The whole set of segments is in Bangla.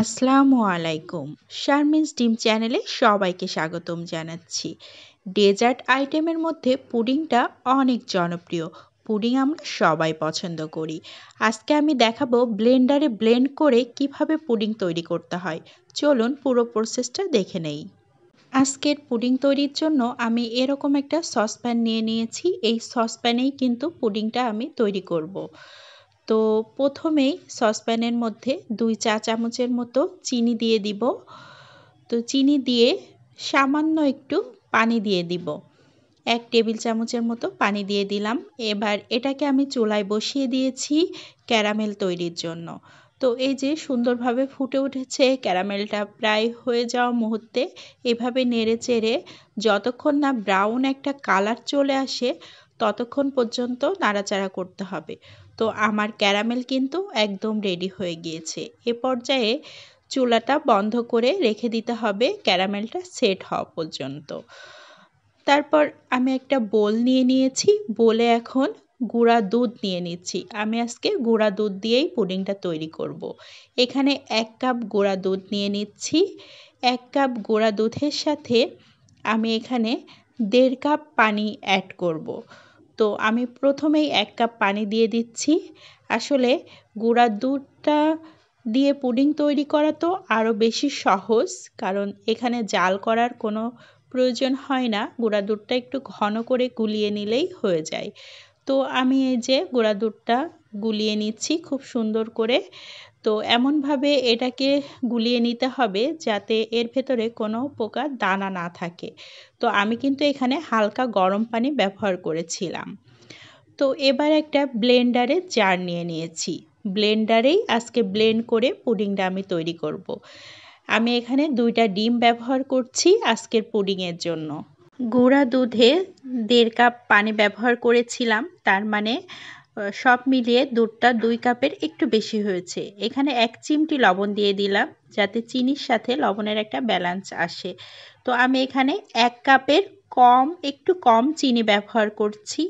আসসালামু আলাইকুম শারমিনস ডিম চ্যানেলে সবাইকে স্বাগতম জানাচ্ছি ডেজার্ট আইটেমের মধ্যে পুডিংটা অনেক জনপ্রিয় পুডিং আমরা সবাই পছন্দ করি আজকে আমি দেখাবো ব্লেন্ডারে ব্লেন্ড করে কিভাবে পুডিং তৈরি করতে হয় চলুন পুরো প্রসেসটা দেখে নেই আজকের পুডিং তৈরির জন্য আমি এরকম একটা সসপ্যান নিয়ে নিয়েছি এই সসপ্যানেই কিন্তু পুডিংটা আমি তৈরি করব। তো প্রথমেই সসপ্যানের মধ্যে দুই চা চামচের মতো চিনি দিয়ে দিব তো চিনি দিয়ে সামান্য একটু পানি দিয়ে দিব এক টেবিল চামচের মতো পানি দিয়ে দিলাম এবার এটাকে আমি চুলায় বসিয়ে দিয়েছি ক্যারামেল তৈরির জন্য তো এই যে সুন্দরভাবে ফুটে উঠেছে ক্যারামেলটা প্রায় হয়ে যাওয়া মুহূর্তে এভাবে নেড়ে চেড়ে যতক্ষণ না ব্রাউন একটা কালার চলে আসে ততক্ষণ পর্যন্ত নাড়াচাড়া করতে হবে তো আমার ক্যারামেল কিন্তু একদম রেডি হয়ে গিয়েছে এ পর্যায়ে চুলাটা বন্ধ করে রেখে দিতে হবে ক্যারামেলটা সেট হওয়া পর্যন্ত তারপর আমি একটা বোল নিয়ে নিয়েছি বোলে এখন গুঁড়া দুধ নিয়ে নিচ্ছি আমি আজকে গুঁড়া দুধ দিয়েই পুডিংটা তৈরি করব। এখানে এক কাপ গুঁড়া দুধ নিয়ে নিচ্ছি এক কাপ গুঁড়া দুধের সাথে আমি এখানে দেড় কাপ পানি অ্যাড করব। তো আমি প্রথমেই এক কাপ পানি দিয়ে দিচ্ছি আসলে গুঁড়া দুধটা দিয়ে পুডিং তৈরি করা তো আরও বেশি সহজ কারণ এখানে জাল করার কোনো প্রয়োজন হয় না গুঁড়া দুধটা একটু ঘন করে গুলিয়ে নিলেই হয়ে যায় তো আমি এই যে গোড়া দুধটা গুলিয়ে নিচ্ছি খুব সুন্দর করে তো এমনভাবে এটাকে গুলিয়ে নিতে হবে যাতে এর ভেতরে কোনো পোকার দানা না থাকে তো আমি কিন্তু এখানে হালকা গরম পানি ব্যবহার করেছিলাম তো এবার একটা ব্লেন্ডারে জার নিয়ে নিয়েছি ব্লেন্ডারেই আজকে ব্লেন্ড করে পুডিংটা আমি তৈরি করব। আমি এখানে দুইটা ডিম ব্যবহার করছি আজকের পুডিংয়ের জন্য গুঁড়া দুধে দেড় কাপ পানি ব্যবহার করেছিলাম তার মানে সব মিলিয়ে দুধটা দুই কাপের একটু বেশি হয়েছে এখানে এক চিমটি লবণ দিয়ে দিলাম যাতে চিনির সাথে লবণের একটা ব্যালেন্স আসে তো আমি এখানে এক কাপের কম একটু কম চিনি ব্যবহার করছি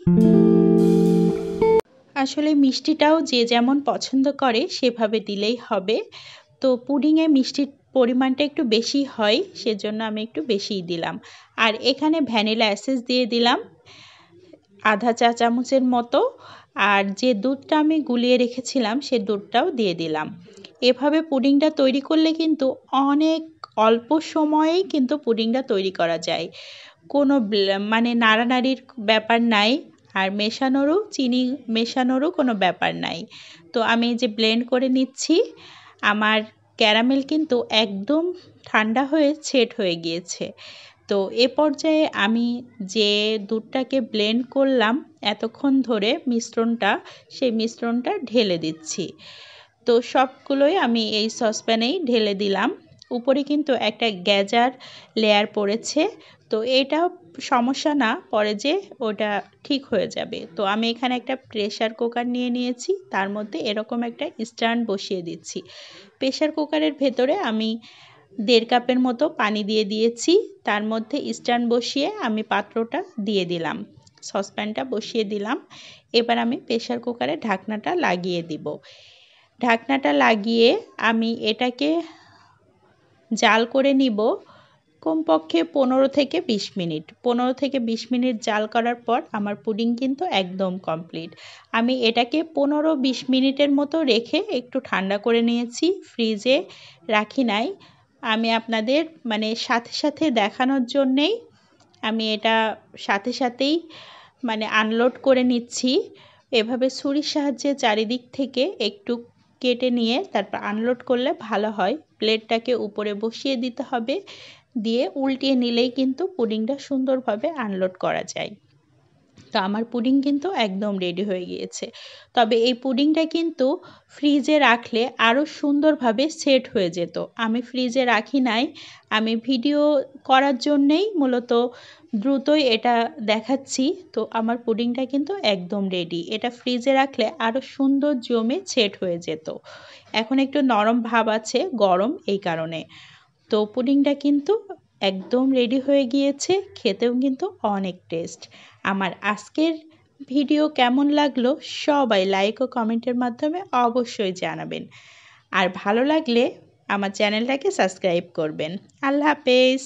আসলে মিষ্টিটাও যে যেমন পছন্দ করে সেভাবে দিলেই হবে তো পুডিংয়ে মিষ্টির পরিমাণটা একটু বেশি হয় সেজন্য আমি একটু বেশিই দিলাম আর এখানে ভ্যানিলা অ্যাসেস দিয়ে দিলাম আধা চা চামচের মতো আর যে দুধটা আমি গুলিয়ে রেখেছিলাম সে দুধটাও দিয়ে দিলাম এভাবে পুডিংটা তৈরি করলে কিন্তু অনেক অল্প সময়েই কিন্তু পুডিংটা তৈরি করা যায় কোনো মানে নাড়ানাড়ির ব্যাপার নাই আর মেশানোরও চিনি মেশানোরও কোনো ব্যাপার নাই তো আমি যে ব্লেন্ড করে নিচ্ছি আমার ক্যারামেল কিন্তু একদম ঠান্ডা হয়ে ছেট হয়ে গিয়েছে তো এ পর্যায়ে আমি যে দুধটাকে ব্লেন্ড করলাম এতক্ষণ ধরে মিশ্রণটা সেই মিশ্রণটা ঢেলে দিচ্ছি তো সবগুলোই আমি এই সসপ্যানেই ঢেলে দিলাম উপরে কিন্তু একটা গ্যাজার লেয়ার পড়েছে তো এটা সমস্যা না পরে যে ওটা ঠিক হয়ে যাবে তো আমি এখানে একটা প্রেশার কুকার নিয়ে নিয়েছি তার মধ্যে এরকম একটা স্ট্যান্ড বসিয়ে দিচ্ছি প্রেশার কুকারের ভেতরে আমি দেড় কাপের মতো পানি দিয়ে দিয়েছি তার মধ্যে স্ট্যান্ড বসিয়ে আমি পাত্রটা দিয়ে দিলাম সসপ্যানটা বসিয়ে দিলাম এবার আমি প্রেশার কুকারে ঢাকনাটা লাগিয়ে দিব ঢাকনাটা লাগিয়ে আমি এটাকে জাল করে নিব কমপক্ষে পনেরো থেকে বিশ মিনিট পনেরো থেকে বিশ মিনিট জাল করার পর আমার পুডিং কিন্তু একদম কমপ্লিট আমি এটাকে পনেরো বিশ মিনিটের মতো রেখে একটু ঠান্ডা করে নিয়েছি ফ্রিজে রাখি নাই আমি আপনাদের মানে সাথে সাথে দেখানোর জন্যেই আমি এটা সাথে সাথেই মানে আনলোড করে নিচ্ছি এভাবে ছুরির সাহায্যে চারিদিক থেকে একটু কেটে নিয়ে তারপর আনলোড করলে ভালো হয় প্লেটটাকে উপরে বসিয়ে দিতে হবে দিয়ে উল্টিয়ে নিলেই কিন্তু পুডিংটা সুন্দরভাবে আনলোড করা যায় তো আমার পুডিং কিন্তু একদম রেডি হয়ে গিয়েছে তবে এই পুডিংটা কিন্তু ফ্রিজে রাখলে আরও সুন্দরভাবে সেট হয়ে যেত আমি ফ্রিজে রাখি নাই আমি ভিডিও করার জন্যেই মূলত দ্রুতই এটা দেখাচ্ছি তো আমার পুডিংটা কিন্তু একদম রেডি এটা ফ্রিজে রাখলে আরও সুন্দর জমে সেট হয়ে যেত এখন একটু নরম ভাব আছে গরম এই কারণে তো পুডিংটা কিন্তু একদম রেডি হয়ে গিয়েছে খেতেও কিন্তু অনেক টেস্ট আমার আজকের ভিডিও কেমন লাগলো সবাই লাইক ও কমেন্টের মাধ্যমে অবশ্যই জানাবেন আর ভালো লাগলে আমার চ্যানেলটাকে সাবস্ক্রাইব করবেন আল্লাহ হাফেজ